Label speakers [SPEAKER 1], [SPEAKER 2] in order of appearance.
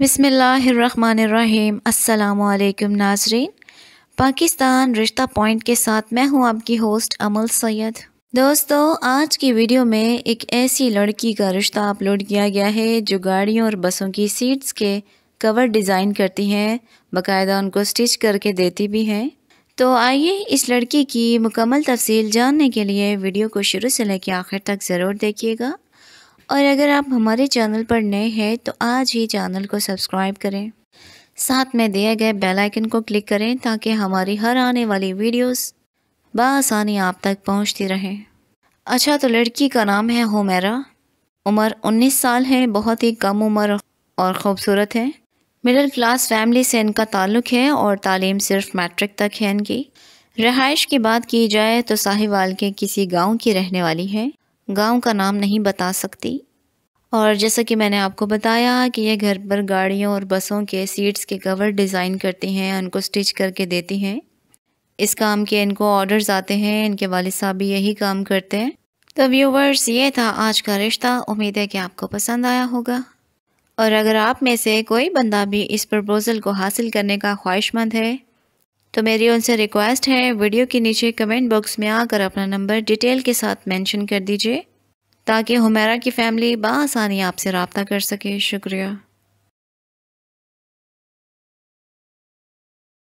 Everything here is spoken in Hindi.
[SPEAKER 1] बिसमीम् अल्लाम नाजरीन पाकिस्तान रिश्ता पॉइंट के साथ मैं हूं आपकी होस्ट अमल सैयद दोस्तों आज की वीडियो में एक ऐसी लड़की का रिश्ता अपलोड किया गया है जो गाड़ियों और बसों की सीट्स के कवर डिज़ाइन करती हैं बाकायदा उनको स्टिच करके देती भी हैं तो आइए इस लड़की की मुकम्मल तफसील जानने के लिए वीडियो को शुरू से लेकर आखिर तक ज़रूर देखिएगा और अगर आप हमारे चैनल पर नए हैं तो आज ही चैनल को सब्सक्राइब करें साथ में दिए गए बेल आइकन को क्लिक करें ताकि हमारी हर आने वाली वीडियोस बसानी आप तक पहुंचती रहें अच्छा तो लड़की का नाम है होमेरा उम्र 19 साल है बहुत ही कम उम्र और ख़ूबसूरत है मिडिल क्लास फैमिली से इनका ताल्लुक़ है और तालीम सिर्फ मैट्रिक तक है इनकी रहाइश की बात की जाए तो साहिवाल के किसी गांव की रहने वाली है गांव का नाम नहीं बता सकती और जैसा कि मैंने आपको बताया कि ये घर पर गाड़ियों और बसों के सीट्स के कवर डिज़ाइन करती हैं उनको स्टिच करके देती हैं इस काम के इनको ऑर्डर्स आते हैं इनके वाल साहब भी यही काम करते हैं तो व्यूवर्स ये था आज का रिश्ता उम्मीद है कि आपको पसंद आया होगा और अगर आप में से कोई बंदा भी इस प्रपोज़ल को हासिल करने का ख्वाहिशमंद है तो मेरी उनसे रिक्वेस्ट है वीडियो के नीचे कमेंट बॉक्स में आकर अपना नंबर डिटेल के साथ मेंशन कर दीजिए ताकि हुमैरा की फ़ैमिली बसानी आपसे रबता कर सके शुक्रिया